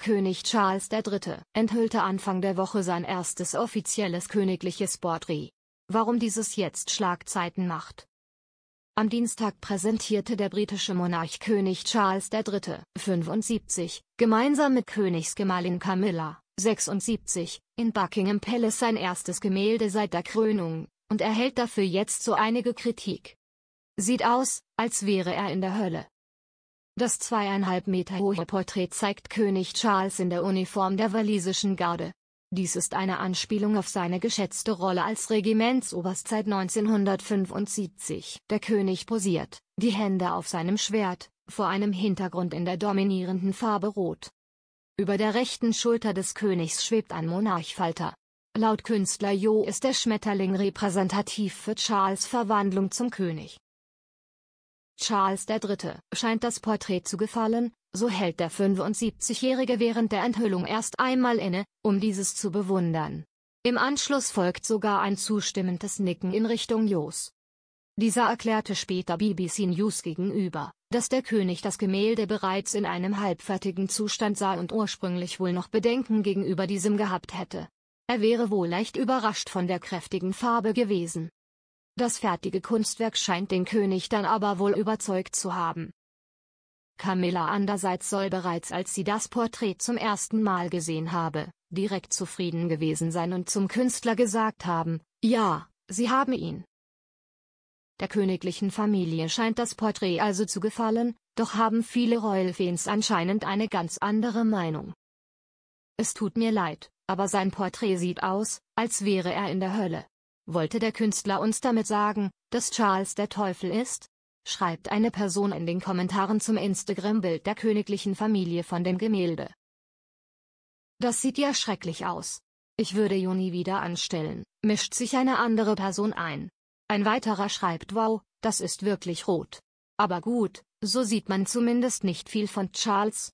König Charles III. enthüllte Anfang der Woche sein erstes offizielles königliches Porträt. Warum dieses jetzt Schlagzeiten macht? Am Dienstag präsentierte der britische Monarch König Charles III. 75, gemeinsam mit Königsgemahlin Camilla 76, in Buckingham Palace sein erstes Gemälde seit der Krönung, und erhält dafür jetzt so einige Kritik. Sieht aus, als wäre er in der Hölle. Das zweieinhalb Meter hohe Porträt zeigt König Charles in der Uniform der walisischen Garde. Dies ist eine Anspielung auf seine geschätzte Rolle als Regimentsoberst seit 1975. Der König posiert, die Hände auf seinem Schwert, vor einem Hintergrund in der dominierenden Farbe Rot. Über der rechten Schulter des Königs schwebt ein Monarchfalter. Laut Künstler Jo ist der Schmetterling repräsentativ für Charles' Verwandlung zum König. Charles III. scheint das Porträt zu gefallen, so hält der 75-Jährige während der Enthüllung erst einmal inne, um dieses zu bewundern. Im Anschluss folgt sogar ein zustimmendes Nicken in Richtung Jos. Dieser erklärte später BBC News gegenüber, dass der König das Gemälde bereits in einem halbfertigen Zustand sah und ursprünglich wohl noch Bedenken gegenüber diesem gehabt hätte. Er wäre wohl leicht überrascht von der kräftigen Farbe gewesen. Das fertige Kunstwerk scheint den König dann aber wohl überzeugt zu haben. Camilla andererseits soll bereits als sie das Porträt zum ersten Mal gesehen habe, direkt zufrieden gewesen sein und zum Künstler gesagt haben, ja, sie haben ihn. Der königlichen Familie scheint das Porträt also zu gefallen, doch haben viele Royal Fans anscheinend eine ganz andere Meinung. Es tut mir leid, aber sein Porträt sieht aus, als wäre er in der Hölle. Wollte der Künstler uns damit sagen, dass Charles der Teufel ist? Schreibt eine Person in den Kommentaren zum Instagram-Bild der königlichen Familie von dem Gemälde. Das sieht ja schrecklich aus. Ich würde Juni wieder anstellen, mischt sich eine andere Person ein. Ein weiterer schreibt wow, das ist wirklich rot. Aber gut, so sieht man zumindest nicht viel von Charles,